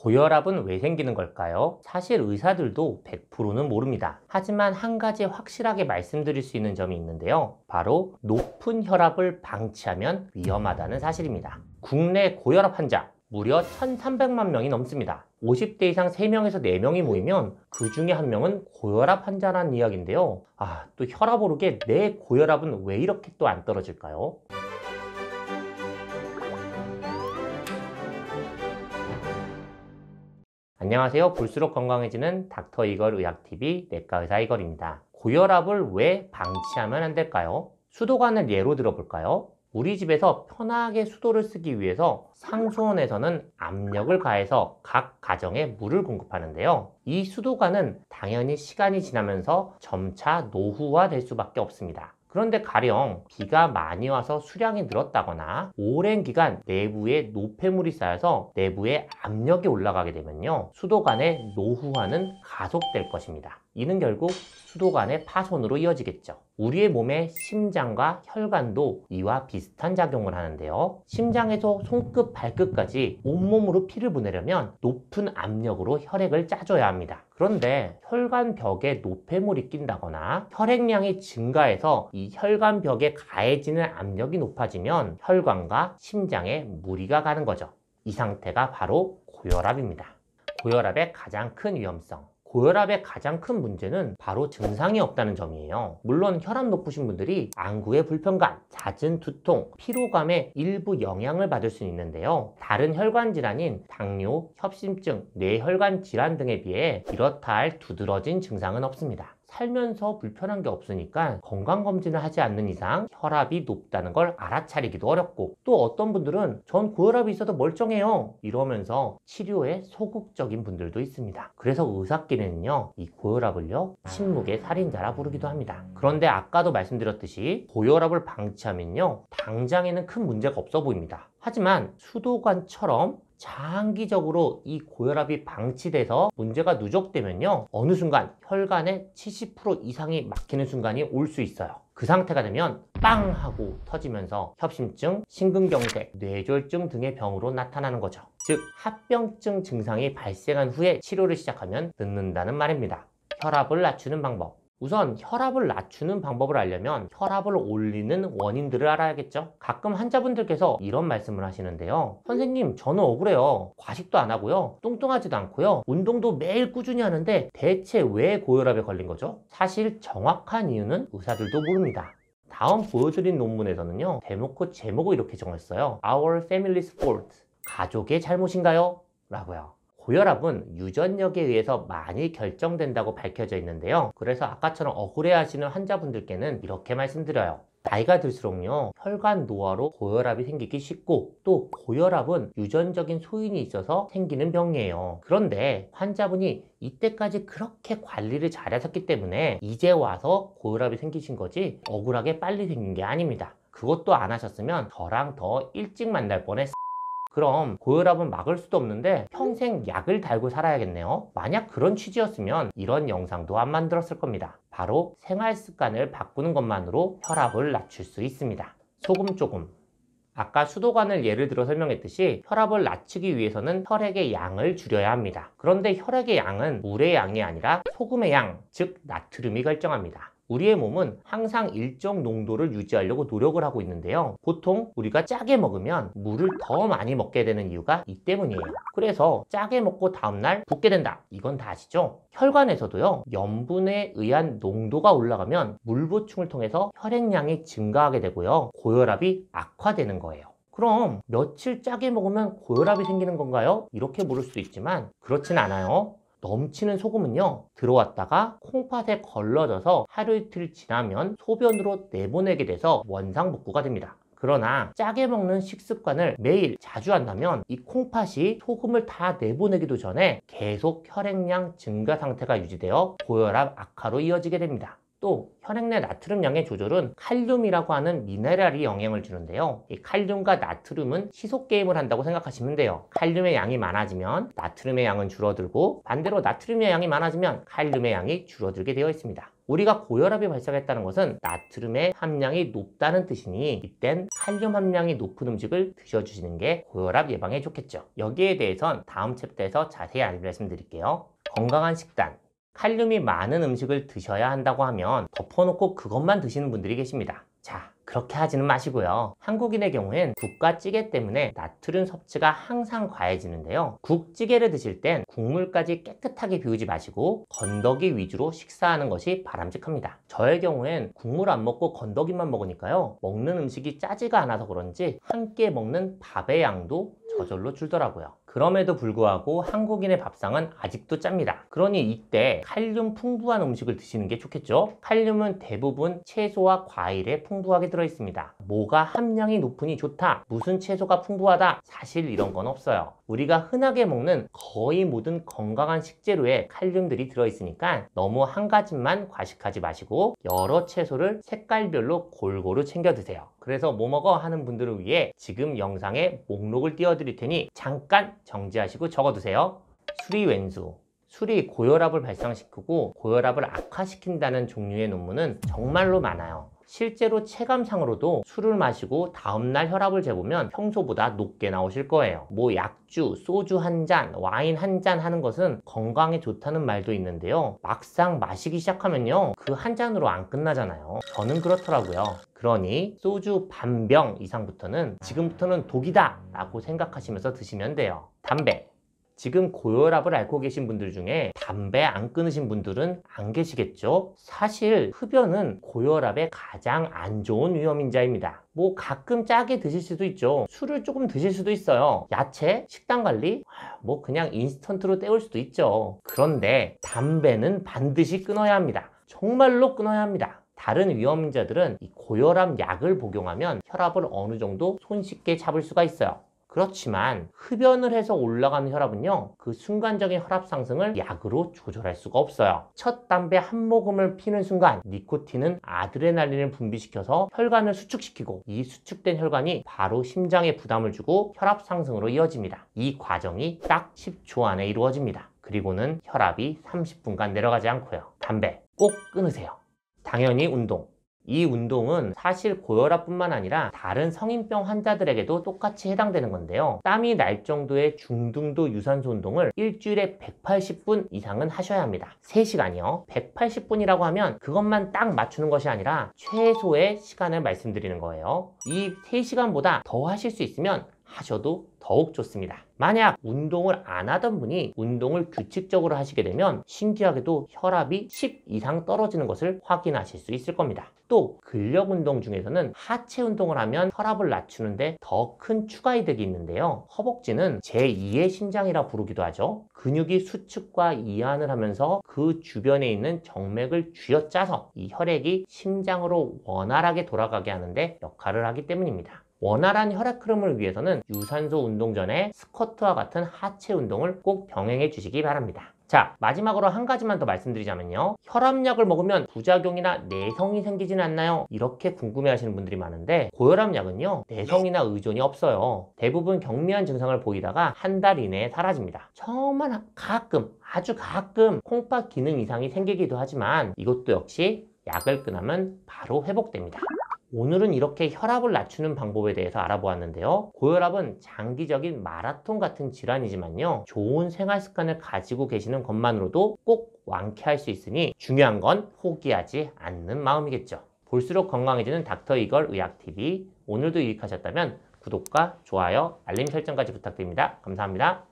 고혈압은 왜 생기는 걸까요? 사실 의사들도 100%는 모릅니다. 하지만 한 가지 확실하게 말씀드릴 수 있는 점이 있는데요. 바로 높은 혈압을 방치하면 위험하다는 사실입니다. 국내 고혈압 환자 무려 1,300만 명이 넘습니다. 50대 이상 3명에서 4명이 모이면 그 중에 한 명은 고혈압 환자라는 이야기인데요. 아, 또 혈압 오르게 내 고혈압은 왜 이렇게 또 안 떨어질까요? 안녕하세요. 볼수록 건강해지는 닥터 이걸 의학TV 내과 의사 이걸입니다. 고혈압을 왜 방치하면 안 될까요? 수도관을 예로 들어볼까요? 우리 집에서 편하게 수도를 쓰기 위해서 상수원에서는 압력을 가해서 각 가정에 물을 공급하는데요. 이 수도관은 당연히 시간이 지나면서 점차 노후화될 수밖에 없습니다. 그런데 가령 비가 많이 와서 수량이 늘었다거나 오랜 기간 내부에 노폐물이 쌓여서 내부에 압력이 올라가게 되면요. 수도관의 노후화는 가속될 것입니다. 이는 결국 수도관의 파손으로 이어지겠죠. 우리의 몸의 심장과 혈관도 이와 비슷한 작용을 하는데요. 심장에서 손끝 발끝까지 온몸으로 피를 보내려면 높은 압력으로 혈액을 짜줘야 합니다. 그런데 혈관 벽에 노폐물이 낀다거나 혈액량이 증가해서 이 혈관 벽에 가해지는 압력이 높아지면 혈관과 심장에 무리가 가는 거죠. 이 상태가 바로 고혈압입니다. 고혈압의 가장 큰 위험성 고혈압의 가장 큰 문제는 바로 증상이 없다는 점이에요. 물론 혈압 높으신 분들이 안구의 불편감, 잦은 두통, 피로감에 일부 영향을 받을 수 있는데요. 다른 혈관 질환인 당뇨, 협심증, 뇌혈관 질환 등에 비해 이렇다 할 두드러진 증상은 없습니다. 살면서 불편한 게 없으니까 건강검진을 하지 않는 이상 혈압이 높다는 걸 알아차리기도 어렵고 또 어떤 분들은 전 고혈압이 있어도 멀쩡해요 이러면서 치료에 소극적인 분들도 있습니다 그래서 의사끼리는요 이 고혈압을요 침묵의 살인자라 부르기도 합니다 그런데 아까도 말씀드렸듯이 고혈압을 방치하면요 당장에는 큰 문제가 없어 보입니다 하지만 수도관처럼 장기적으로 이 고혈압이 방치돼서 문제가 누적되면요. 어느 순간 혈관에 70% 이상이 막히는 순간이 올 수 있어요. 그 상태가 되면 빵 하고 터지면서 협심증, 심근경색, 뇌졸중 등의 병으로 나타나는 거죠. 즉 합병증 증상이 발생한 후에 치료를 시작하면 늦는다는 말입니다. 혈압을 낮추는 방법 우선 혈압을 낮추는 방법을 알려면 혈압을 올리는 원인들을 알아야겠죠 가끔 환자분들께서 이런 말씀을 하시는데요 선생님 저는 억울해요 과식도 안 하고요 뚱뚱하지도 않고요 운동도 매일 꾸준히 하는데 대체 왜 고혈압에 걸린 거죠? 사실 정확한 이유는 의사들도 모릅니다 다음 보여드린 논문에서는요 대놓고 제목을 이렇게 정했어요 Our family's fault 가족의 잘못인가요? 라고요 고혈압은 유전력에 의해서 많이 결정된다고 밝혀져 있는데요. 그래서 아까처럼 억울해하시는 환자분들께는 이렇게 말씀드려요. 나이가 들수록요 혈관 노화로 고혈압이 생기기 쉽고 또 고혈압은 유전적인 소인이 있어서 생기는 병이에요 그런데 환자분이 이때까지 그렇게 관리를 잘 하셨기 때문에 이제 와서 고혈압이 생기신 거지 억울하게 빨리 생긴 게 아닙니다 그것도 안 하셨으면 저랑 더 일찍 만날 뻔했어요 그럼 고혈압은 막을 수도 없는데 평생 약을 달고 살아야겠네요. 만약 그런 취지였으면 이런 영상도 안 만들었을 겁니다. 바로 생활 습관을 바꾸는 것만으로 혈압을 낮출 수 있습니다. 소금 조금 아까 수도관을 예를 들어 설명했듯이 혈압을 낮추기 위해서는 혈액의 양을 줄여야 합니다. 그런데 혈액의 양은 물의 양이 아니라 소금의 양, 즉 나트륨이 결정합니다. 우리의 몸은 항상 일정 농도를 유지하려고 노력을 하고 있는데요. 보통 우리가 짜게 먹으면 물을 더 많이 먹게 되는 이유가 이 때문이에요. 그래서 짜게 먹고 다음날 붓게 된다. 이건 다 아시죠? 혈관에서도요. 염분에 의한 농도가 올라가면 물 보충을 통해서 혈액량이 증가하게 되고요. 고혈압이 악화되는 거예요. 그럼 며칠 짜게 먹으면 고혈압이 생기는 건가요? 이렇게 물을 수도 있지만 그렇진 않아요. 넘치는 소금은요 들어왔다가 콩팥에 걸러져서 하루 이틀 지나면 소변으로 내보내게 돼서 원상복구가 됩니다. 그러나 짜게 먹는 식습관을 매일 자주 한다면 이 콩팥이 소금을 다 내보내기도 전에 계속 혈액량 증가 상태가 유지되어 고혈압 악화로 이어지게 됩니다. 또 혈액 내 나트륨 양의 조절은 칼륨이라고 하는 미네랄이 영향을 주는데요. 이 칼륨과 나트륨은 시속 게임을 한다고 생각하시면 돼요. 칼륨의 양이 많아지면 나트륨의 양은 줄어들고 반대로 나트륨의 양이 많아지면 칼륨의 양이 줄어들게 되어 있습니다. 우리가 고혈압이 발생했다는 것은 나트륨의 함량이 높다는 뜻이니 이땐 칼륨 함량이 높은 음식을 드셔주시는 게 고혈압 예방에 좋겠죠. 여기에 대해선 다음 챕터에서 자세히 말씀드릴게요. 건강한 식단, 칼륨이 많은 음식을 드셔야 한다고 하면 덮어놓고 그것만 드시는 분들이 계십니다. 자, 그렇게 하지는 마시고요. 한국인의 경우엔 국과 찌개 때문에 나트륨 섭취가 항상 과해지는데요. 국찌개를 드실 땐 국물까지 깨끗하게 비우지 마시고 건더기 위주로 식사하는 것이 바람직합니다. 저의 경우엔 국물 안 먹고 건더기만 먹으니까요. 먹는 음식이 짜지가 않아서 그런지 함께 먹는 밥의 양도 저절로 줄더라고요. 그럼에도 불구하고 한국인의 밥상은 아직도 짭니다. 그러니 이때 칼륨 풍부한 음식을 드시는 게 좋겠죠? 칼륨은 대부분 채소와 과일에 풍부하게 들어있습니다. 뭐가 함량이 높으니 좋다, 무슨 채소가 풍부하다, 사실 이런 건 없어요. 우리가 흔하게 먹는 거의 모든 건강한 식재료에 칼륨들이 들어있으니까 너무 한 가지만 과식하지 마시고 여러 채소를 색깔별로 골고루 챙겨 드세요. 그래서 뭐 먹어 하는 분들을 위해 지금 영상에 목록을 띄워드릴 테니 잠깐 정지하시고 적어두세요. 술이 왼수 술이 고혈압을 발생시키고 고혈압을 악화시킨다는 종류의 논문은 정말로 많아요. 실제로 체감상으로도 술을 마시고 다음날 혈압을 재보면 평소보다 높게 나오실 거예요. 뭐 약주, 소주 한 잔, 와인 한 잔 하는 것은 건강에 좋다는 말도 있는데요. 막상 마시기 시작하면요. 그 한 잔으로 안 끝나잖아요. 저는 그렇더라고요. 그러니 소주 반 병 이상부터는 지금부터는 독이다 라고 생각하시면서 드시면 돼요. 담배 지금 고혈압을 앓고 계신 분들 중에 담배 안 끊으신 분들은 안 계시겠죠? 사실 흡연은 고혈압에 가장 안 좋은 위험인자입니다. 뭐 가끔 짜게 드실 수도 있죠. 술을 조금 드실 수도 있어요. 야채, 식단 관리, 뭐 그냥 인스턴트로 때울 수도 있죠. 그런데 담배는 반드시 끊어야 합니다. 정말로 끊어야 합니다. 다른 위험인자들은 이 고혈압 약을 복용하면 혈압을 어느 정도 손쉽게 잡을 수가 있어요. 그렇지만 흡연을 해서 올라가는 혈압은요 그 순간적인 혈압 상승을 약으로 조절할 수가 없어요 첫 담배 한 모금을 피는 순간 니코틴은 아드레날린을 분비시켜서 혈관을 수축시키고 이 수축된 혈관이 바로 심장에 부담을 주고 혈압 상승으로 이어집니다 이 과정이 딱 10초 안에 이루어집니다 그리고는 혈압이 30분간 내려가지 않고요 담배 꼭 끊으세요 당연히 운동 이 운동은 사실 고혈압뿐만 아니라 다른 성인병 환자들에게도 똑같이 해당되는 건데요. 땀이 날 정도의 중등도 유산소 운동을 일주일에 180분 이상은 하셔야 합니다. 3시간이요. 180분이라고 하면 그것만 딱 맞추는 것이 아니라 최소의 시간을 말씀드리는 거예요. 이 3시간보다 더 하실 수 있으면 하셔도 더욱 좋습니다. 만약 운동을 안 하던 분이 운동을 규칙적으로 하시게 되면 신기하게도 혈압이 10 이상 떨어지는 것을 확인하실 수 있을 겁니다. 또 근력 운동 중에서는 하체 운동을 하면 혈압을 낮추는데 더 큰 추가 이득이 있는데요. 허벅지는 제2의 신장이라 부르기도 하죠. 근육이 수축과 이완을 하면서 그 주변에 있는 정맥을 쥐어짜서 이 혈액이 심장으로 원활하게 돌아가게 하는데 역할을 하기 때문입니다. 원활한 혈액 흐름을 위해서는 유산소 운동 전에 스쿼트와 같은 하체 운동을 꼭 병행해 주시기 바랍니다. 자 마지막으로 한 가지만 더 말씀드리자면요 혈압약을 먹으면 부작용이나 내성이 생기진 않나요? 이렇게 궁금해 하시는 분들이 많은데 고혈압약은요 내성이나 의존이 없어요 대부분 경미한 증상을 보이다가 한 달 이내에 사라집니다 정말 가끔 아주 가끔 콩팥 기능 이상이 생기기도 하지만 이것도 역시 약을 끊으면 바로 회복됩니다 오늘은 이렇게 혈압을 낮추는 방법에 대해서 알아보았는데요. 고혈압은 장기적인 마라톤 같은 질환이지만요. 좋은 생활 습관을 가지고 계시는 것만으로도 꼭 완쾌할 수 있으니 중요한 건 포기하지 않는 마음이겠죠. 볼수록 건강해지는 닥터 이걸 의학TV 오늘도 유익하셨다면 구독과 좋아요, 알림 설정까지 부탁드립니다. 감사합니다.